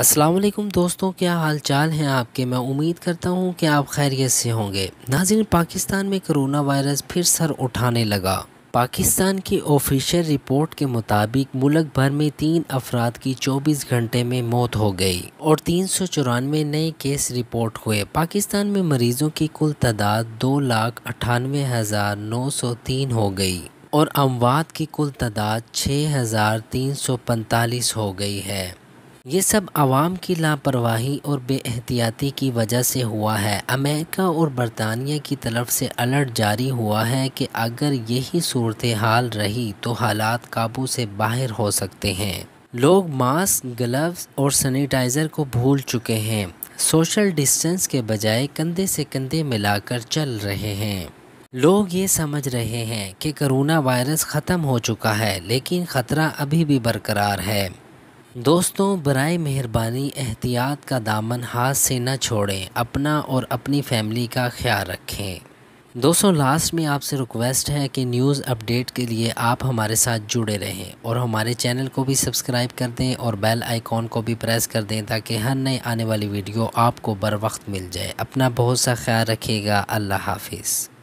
असलम दोस्तों क्या हाल चाल हैं आपके मैं उम्मीद करता हूं कि आप खैरियत से होंगे नाजिन पाकिस्तान में करोना वायरस फिर सर उठाने लगा पाकिस्तान की ऑफिशियल रिपोर्ट के मुताबिक मुल्क भर में तीन अफराद की 24 घंटे में मौत हो गई और तीन सौ चौरानवे नए केस रिपोर्ट हुए पाकिस्तान में मरीजों की कुल तादाद दो लाख अठानवे हज़ार नौ सौ तीन हो गई और अमवात की कुल तादाद छः हज़ार तीन सौ पैंतालीस हो गई है ये सब आवाम की लापरवाही और बेहतियाती की वजह से हुआ है अमेरिका और बरतानिया की तरफ से अलर्ट जारी हुआ है कि अगर यही सूरत हाल रही तो हालात काबू से बाहर हो सकते हैं लोग मास्क ग्लव्स और सैनिटाइज़र को भूल चुके हैं सोशल डिस्टेंस के बजाय कंधे से कंधे मिलाकर चल रहे हैं लोग ये समझ रहे हैं कि करोना वायरस ख़त्म हो चुका है लेकिन ख़तरा अभी भी बरकरार है दोस्तों बरए मेहरबानी एहतियात का दामन हाथ से न छोड़ें अपना और अपनी फैमिली का ख्याल रखें दोस्तों लास्ट में आपसे रिक्वेस्ट है कि न्यूज़ अपडेट के लिए आप हमारे साथ जुड़े रहें और हमारे चैनल को भी सब्सक्राइब कर दें और बेल आइकॉन को भी प्रेस कर दें ताकि हर नए आने वाली वीडियो आपको बर वक्त मिल जाए अपना बहुत सा ख्याल रखिएगा अल्लाह हाफिज़